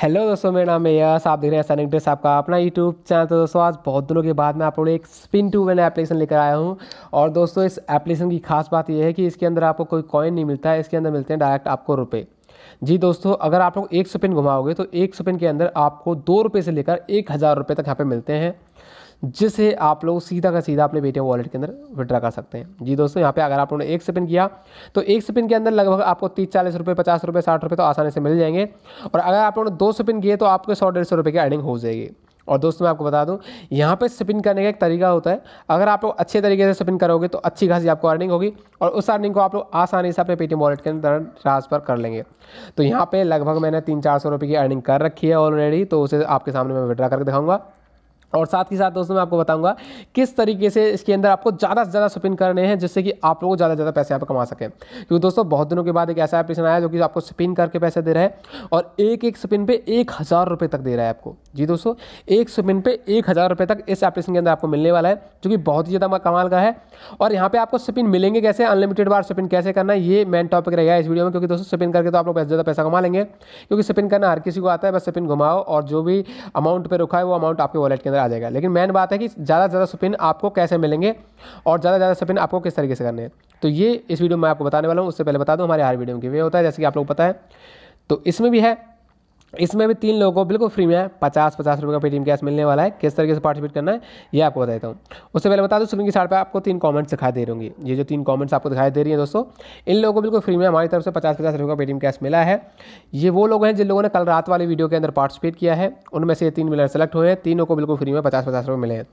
hello दोस्तों मेरा नाम है यस आप देख रहे हैं सैनिक ड्रेस आपका अपना यूट्यूब चैनल तो दोस्तों आज बहुत दिनों के बाद मैं आप लोगों एक स्पिन टू वन एप्लीकेशन लेकर आया हूं और दोस्तों इस एप्लीकेशन की खास बात यह है कि इसके अंदर आपको कोई कॉइन नहीं मिलता है इसके अंदर मिलते हैं डायरेक्ट आपको रुपये जी दोस्तों अगर आप लोग एक स्पिन घुमाओगे तो एक स्पिन के अंदर आपको दो रुपये से लेकर एक हज़ार रुपये तक यहाँ पर मिलते हैं जिसे आप लोग सीधा का सीधा अपने पेटीएम वॉलेट के अंदर विड्रा कर सकते हैं जी दोस्तों यहाँ पे अगर आप लोगों ने एक स्पिन किया तो एक स्पिन के अंदर लगभग आपको तीस चालीस रुपये पचास रुपये साठ रुपये तो आसानी से मिल जाएंगे और अगर आप लोगों ने दो स्पिन किए तो आपको सौ डेढ़ सौ रुपये की अर्निंग हो जाएगी और दोस्तों मैं आपको बता दूं यहाँ पे स्पिन करने का एक तरीका होता है अगर आप लोग अच्छे तरीके से स्पिन करोगे तो अच्छी खासी आपको अर्निंग होगी और उस अर्निंग को आप लोग आसानी से अपने पेटीएम वॉलेट के अंदर ट्रांसफ़र कर लेंगे तो यहाँ पे लगभग मैंने तीन चार सौ रुपये की अर्निंग कर रखी है ऑलरेडी तो उसे आपके सामने मैं विड्रा करके दिखाऊंगा और साथ ही साथ दोस्तों मैं आपको बताऊंगा किस तरीके से इसके अंदर आपको ज़्यादा से ज़्यादा स्पिन करने हैं जिससे कि आप लोग ज़्यादा से ज़्यादा पैसे आप कमा सकें क्योंकि दोस्तों बहुत दिनों के बाद एक ऐसा एप्लीकेशन आया जो कि आपको स्पिन करके पैसे दे रहा है और एक एक स्पिन पे एक हज़ार रुपये तक दे रहा है आपको जी दोस्तों एक स्पिन पर एक हज़ार रुपये तक इस एप्लीसन के अंदर आपको मिलने वाला है जो कि बहुत ही ज़्यादा कमाल का है और यहाँ पर आपको स्पिन मिलेंगे कैसे अनलिमिटेड बार स्पिन कैसे करना है ये मेन टॉपिक रहेगा इस वीडियो में क्योंकि दोस्तों स्पिन करके तो आप लोग ज़्यादा पैसा कमा लेंगे क्योंकि स्पिन करना हर किसी को आता है बस स्पिन घुमाओ और जो भी अमाउंट पर रुका है वो अमाउंट आपके वॉलेट के अंदर आ जाएगा लेकिन मेन बात है कि ज़्यादा ज़्यादा स्पिन आपको कैसे मिलेंगे और ज़्यादा ज़्यादा स्पिन आपको किस तरीके से करने हैं तो ये इस वीडियो में आपको बताने वाला हूँ उससे पहले बता दूँ हमारे हर वीडियो में वे होता है जैसे कि आप लोग पता है तो इसमें भी है इसमें भी तीन लोगों को बिल्कुल फ्री में है पचास पचास रुपये का पेटीएम कैश मिलने वाला है किस तरीके से पार्टिसिपेट करना है ये आपको बता देता हूँ उससे पहले बता दूँ स्क्रीन की साइड पर आपको तीन कमेंट्स दिखाई दे रूँगी ये जो तीन कमेंट्स आपको दिखाई दे रही है दोस्तों इन लोगों को बिल्कुल फ्री में हमारी तरफ से पचास पचास रुपये का पेटीएम कैश मिला है ये वो लोग हैं जिन लोगों ने कल रात वाली वीडियो के अंदर पार्टिसिपेट किया है उनमें से तीन मिलर सेलेक्ट हुए हैं तीनों को बिल्कुल फ्री में पचास पचास रुपये मिले हैं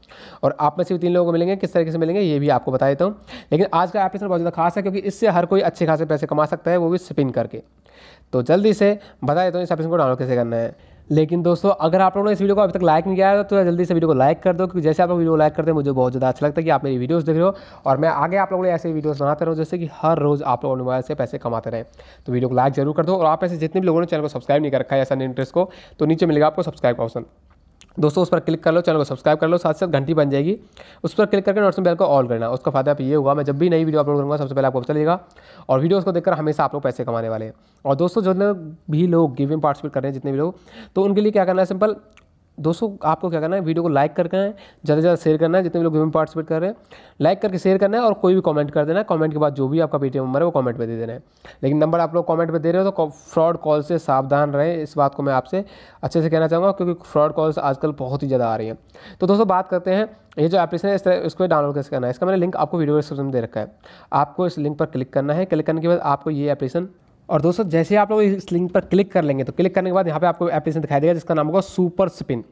और आप में से भी तीन लोगों को मिलेंगे किस तरीके से मिलेंगे ये भी आपको बता देता हूँ लेकिन आज का एपिसोड बहुत ज़्यादा खास है क्योंकि इससे हर कोई अच्छे खासे पैसे कमा सकता है वो भी स्पिन करके तो जल्दी से बता देता हूँ इस एपिसोड को डाउनलोड कैसे करना है लेकिन दोस्तों अगर आप लोगों ने इस वीडियो को अभी तक लाइक नहीं किया है तो जल्दी से वीडियो को लाइक कर दो क्योंकि जैसे आप लोग वीडियो लाइक करते हैं मुझे बहुत ज़्यादा अच्छा लगता है कि आप मेरी वीडियोस देख रहे हो और मैं आगे आप लोगों ने ऐसे वीडियोस बनाते रहूँ जैसे कि हर रोज़ आप लोगों ने मोबाइल से पैसे कमाते रहे तो वीडियो को लाइक जरूर कर दो और आप ऐसे जितने भी लोगों ने चैनल को सब्सक्राइब नहीं कर रखा है ऐसा इंटरेस्ट को तो नीचे मिलेगा आपको सब्सक्राइब का ऑप्शन दोस्तों उस पर क्लिक कर लो चैनल को सब्सक्राइब कर लो साथ साथ घंटी बन जाएगी उस पर क्लिक करके नोटिस बेल को ऑल करना उसका फायदा आप ये होगा मैं जब भी नई वीडियो अपलोड करूँगा सबसे पहले आपको चलेगा और वीडियोस को देखकर हमेशा आप लोग पैसे कमाने वाले हैं और दोस्तों जो भी लोग गिव में पार्टिसिपेट कर रहे हैं जितने भी लोग तो उनके लिए क्या करना है सिंपल दोस्तों आपको क्या करना है वीडियो को लाइक करके है ज़्यादा से ज़्यादा शेयर करना है जितने भी लोग गेम में पार्टिसिपेट कर रहे हैं लाइक करके शेयर करना है और कोई भी कमेंट कर देना है कमेंट के बाद जो भी आपका पेटीएम नंबर है वो कमेंट में दे देना है लेकिन नंबर आप लोग कमेंट में दे रहे हो तो फ्रॉड कॉल से सावधान रहे इस बात को मैं आपसे अच्छे से कहना चाहूँगा क्योंकि फ्रॉड कॉल्स आजकल बहुत ही ज़्यादा आ रही है तो दोस्तों बात करते हैं ये जो एप्लीकेशन है इस तरह इसको डाउनलोड कैसे करना है इसका मैंने लिंक आपको वीडियो डिस्क्रिप्शन में दे रखा है आपको इस लिंक पर क्लिक करना है क्लिक करने के बाद आपको ये एप्लीकेशन और दोस्तों जैसे ही आप लोग इस लिंक पर क्लिक कर लेंगे तो क्लिक करने के बाद यहाँ पे आपको एप्लीकेशन दिखाई देगा जिसका नाम होगा सुपर स्पिन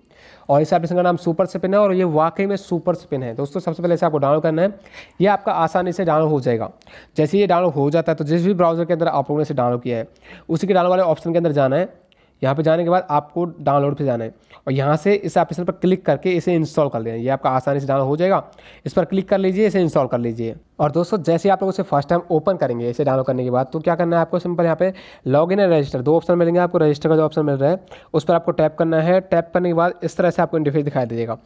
और इस एप्लीकेशन का नाम सुपर स्पिन है और ये वाकई में सुपर स्पिन है दोस्तों सबसे पहले इसे आपको डाउनलोड करना है ये आपका आसानी से डाउनलोड हो जाएगा जैसे ये डाउनलोड हो जाता है तो जिस भी ब्राउजर के अंदर आप लोगों ने इसे डाउनलोड किया है उसी के डाउनलोड वाले ऑप्शन के अंदर जाना है यहाँ पर जाने के बाद आपको डाउनलोड पर जाना है और यहाँ से इस एप्लीकेशन पर क्लिक करके इसे इंस्टॉल कर लेना ये आपका आसानी से डाउनलोड हो जाएगा इस पर क्लिक कर लीजिए इसे इंस्टॉल कर लीजिए और दोस्तों जैसे आप लोग उसे फर्स्ट टाइम ओपन करेंगे इसे डाउनलोड करने के बाद तो क्या करना है आपको सिंपल यहाँ पे लॉग इन एंड रजिस्टर दो ऑप्शन मिलेंगे आपको रजिस्टर का जो ऑप्शन मिल रहा है उस पर आपको टैप करना है टैप करने के बाद इस तरह से आपको इंटरफेस दिखाई दीजिएगा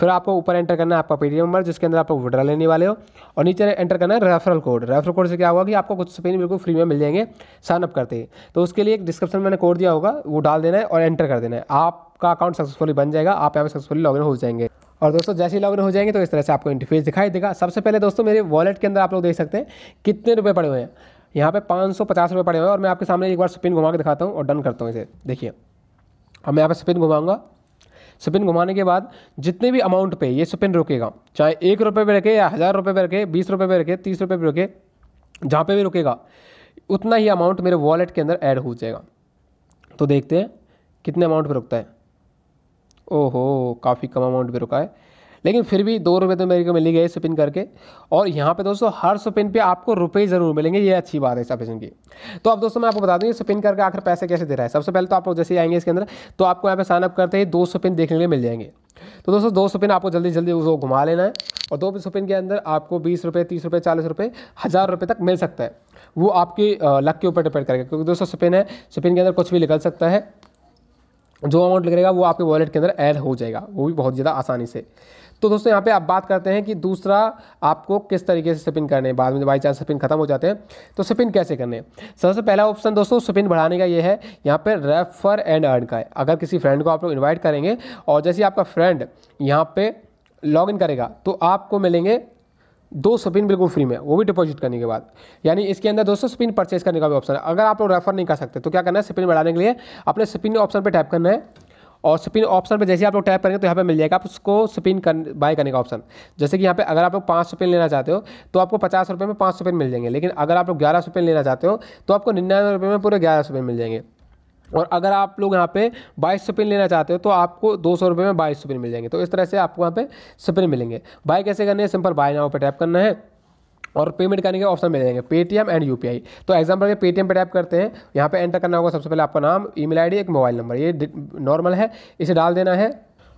फिर आपको ऊपर एंटर करना है आपका पी नंबर जिसके अंदर आप विड्रा लेने वाले हो और नीचे एंटर करना है रेफरल कोड रेफरल कोड से क्या होगा कि आपको कुछ पेन बिल्कुल फ्री में मिल जाएंगे साइनअप करते ही तो उसके लिए एक डिस्क्रिप्शन में मैंने कोड दिया होगा वो डाल देना है और एंटर कर देना है आपका अकाउंट सक्सेसफुली बन जाएगा आप यहाँ पर सक्सेसफुली लॉगिन हो जाएंगे और दोस्तों जैसे ही लॉगिन हो जाएंगे तो इस तरह से आपको इंटरफेस दिखाई देगा सबसे पहले दोस्तों मेरे वॉलेट के अंदर आप लोग देख सकते हैं कितने रुपये पड़े हुए हैं यहाँ पे पाँच सौ पचास रुपये पड़े हुए हैं और मैं आपके सामने एक बार स्पिन घुमा के दिखाता हूँ और डन करता हूँ इसे देखिए अब मैं यहाँ पर स्पिन घुमाऊँगा स्पिन घुमाने के बाद जितने भी अमाउंट पे ये स्पिन रुकेगा चाहे एक रुपये पे रखे या हज़ार रुपये पर रखे बीस रुपये पे रखे तीस रुपये पर रखे जहाँ पर भी रुकेगा उतना ही अमाउंट मेरे वॉलेट के अंदर ऐड हो जाएगा तो देखते हैं कितने अमाउंट पर रुकता है ओहो काफ़ी कम अमाउंट भी रुका है लेकिन फिर भी दो रुपये तो मेरे को मिली गए स्पिन करके और यहाँ पे दोस्तों हर स्पिन पे आपको रुपये ज़रूर मिलेंगे ये अच्छी बात है इस ऑप्शन की तो अब दोस्तों मैं आपको बता दूँ स्पिन करके आखिर पैसे कैसे दे रहा है सबसे पहले तो आप जैसे ही आएंगे इसके अंदर तो आपको यहाँ पे साइनअप करते ही दो स्पिन देखने के लिए मिल जाएंगे तो दोस्तों दो स्पिन आपको जल्दी जल्दी उसको घुमा लेना है और दो स्पिन के अंदर आपको बीस रुपये तीस रुपये चालीस रुपये हज़ार रुपये तक मिल सकता है वो आपकी लक के ऊपर डिपेंड करेगा क्योंकि दोस्तों स्पिन है स्पिन के अंदर कुछ भी निकल सकता है जो अमाउंट लगेगा वो आपके वॉलेट के अंदर ऐड हो जाएगा वो भी बहुत ज़्यादा आसानी से तो दोस्तों यहाँ पे आप बात करते हैं कि दूसरा आपको किस तरीके से स्पिन करने बाद में बाई चांस स्पिन खत्म हो जाते हैं तो स्पिन कैसे करने सबसे पहला ऑप्शन दोस्तों स्पिन बढ़ाने का ये है यहाँ पे रेफर एंड अर्न का है अगर किसी फ्रेंड को आप लोग इन्वाइट करेंगे और जैसे आपका फ्रेंड यहाँ पे लॉग इन करेगा तो आपको मिलेंगे दो स्पिन बिल्कुल फ्री में वो भी डिपॉजिट करने के बाद यानी इसके अंदर दोस्तों स्पिन परचेज करने का भी ऑप्शन है अगर आप लोग रेफर नहीं कर सकते तो क्या करना है स्पिन बढ़ाने के लिए अपने स्पिन ऑप्शन पर टैप करना है और स्पिन ऑप्शन पर जैसे आप लोग टैप करेंगे तो यहाँ पे मिल जाएगा आप उसको स्पिन कर बाय करने का ऑप्शन जैसे कि यहाँ पे अगर आप लोग पाँच स्पिन लेना चाहते हो तो आपको पचास रुपये में पाँच स्पिन मिल जाएंगे लेकिन अगर आप लोग ग्यारह स्पिन लेना चाहते हो तो आपको निन्यानवे रुपये में पूरे ग्यारह सौ मिल जाएंगे और अगर आप लोग यहाँ पे बाईस स्पिन लेना चाहते हो तो आपको दो सौ रुपये में बाईस स्पिन मिल जाएंगे तो इस तरह से आपको यहाँ पे स्पिन मिलेंगे बाय कैसे करने है सिंपल बाय नाव पे टैप करना है और पेमेंट करने के ऑप्शन मिल जाएंगे पेटीएम एंड यू तो एग्जाम्पल के पेटीएम पे टैप करते हैं यहाँ पे एंटर करना होगा सबसे पहले आपका नाम ईमेल आईडी एक मोबाइल नंबर ये नॉर्मल है इसे डाल देना है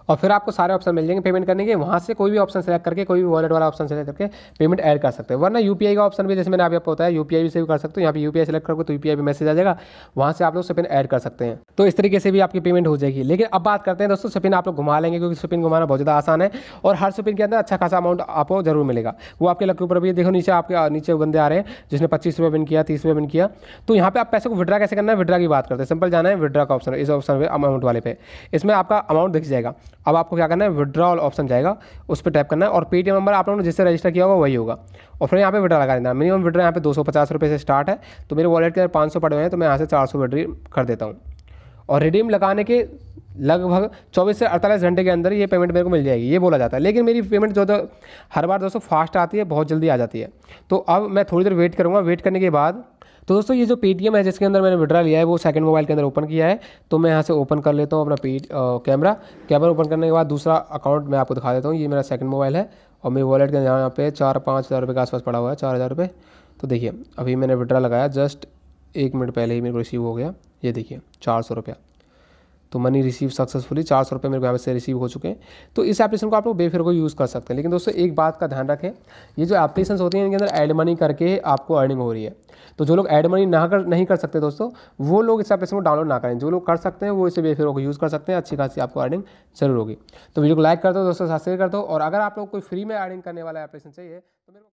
और फिर आपको सारे ऑप्शन मिल जाएंगे पेमेंट करने के वहाँ से कोई भी ऑप्शन सेलेक्ट करके कोई भी वॉलेट वाला ऑप्शन सेलेक्ट करके पेमेंट ऐड कर सकते हैं वरना यूपीआई का ऑप्शन भी जैसे मैंने आप आपको बताया यूपीआई भी कर सकते हो यहाँ पर यूपीआई सेलेक्ट करोगे तो यूपीआई पर मैसेज आ जाएगा वहाँ से आप लोग स्पिन ऐड कर सकते हैं तो इस तरीके से भी आपकी पेमेंट हो जाएगी लेकिन अब बात करते हैं दोस्तों स्पिन आप लोग घुमा लेंगे क्योंकि स्पिन घुमाना बहुत ज़्यादा आसान है और हर स्पिन के अंदर अच्छा खासा अमाउंट आपको जरूर मिलेगा वो आपके लक ऊपर भी देखो नीचे आपके नीचे बंदे आ रहे हैं जिसने पच्चीस रुपये बिन किया तीस रुपये बिन किया तो यहाँ पर आप पैसे को विड्रा कैसे करना है विड्रा की बात करते हैं सिंपल जाना है विड्रा का ऑप्शन इस ऑप्शन पर अमाउंट वाले पे इसमें आपका अमाउंट दिख जाएगा अब आपको क्या करना है विड्रॉल ऑप्शन जाएगा उस पर टाइप करना है और पेटीएम नंबर आप लोगों ने जिससे रजिस्टर किया होगा वही होगा और फिर यहाँ पे विड्रा लगा देना मिनिमम विड्रा यहाँ पे दो सौ पचास रुपये से स्टार्ट है तो मेरे वॉलेट के अंदर पाँच सौ पड़े हुए हैं तो मैं यहाँ से चार सौ कर देता हूँ और रिडीम लगाने के लगभग 24 से 48 घंटे के अंदर ये पेमेंट मेरे को मिल जाएगी ये बोला जाता है लेकिन मेरी पेमेंट जो तो हर बार दोस्तों फास्ट आती है बहुत जल्दी आ जाती है तो अब मैं थोड़ी देर वेट करूँगा वेट करने के बाद तो दोस्तों ये जो पेटीएम है जिसके अंदर मैंने विड्रा लिया है वो सेकंड मोबाइल के अंदर ओपन किया है तो मैं यहाँ से ओपन कर लेता हूँ अपना पे कैमरा कैमरा ओपन करने के बाद दूसरा अकाउंट मैं आपको दिखा देता हूँ ये मेरा सेकंड मोबाइल है और मेरे वॉलेट के यहाँ यहाँ पे चार पाँच हज़ार रुपये के आसपास पड़ा हुआ है चार हज़ार रुपये तो देखिए अभी मैंने विड्रा लगाया जस्ट एक मिनट पहले ही मेरे को रिसीव हो गया ये देखिए चार सौ रुपया तो मनी रिसीव सक्सेसफुली चार सौ रुपये मेरे को यहाँ से रिसीव हो चुके हैं तो इस एप्लीकेशन को आप लोग बेफिर को यूज़ कर सकते हैं लेकिन दोस्तों एक बात का ध्यान रखें ये जो एप्लीकेशन होती हैं इनके अंदर एड मनी करके आपको अर्निंग हो रही है तो जो लोग एड मनी ना कर नहीं कर सकते दोस्तों वो लोग इस एप्लीकेशन को डाउनलोड ना करें जो लोग कर सकते हैं वो इसे बेफिर को यूज़ कर सकते हैं अच्छी खासी आपको अर्निंग जरूर होगी तो वीडियो को लाइक कर दो दोस्तों साथ शेयर कर दो और अगर आप लोग कोई फ्री में अर्निंग करने वाला एप्लीकेशन चाहिए तो मेरे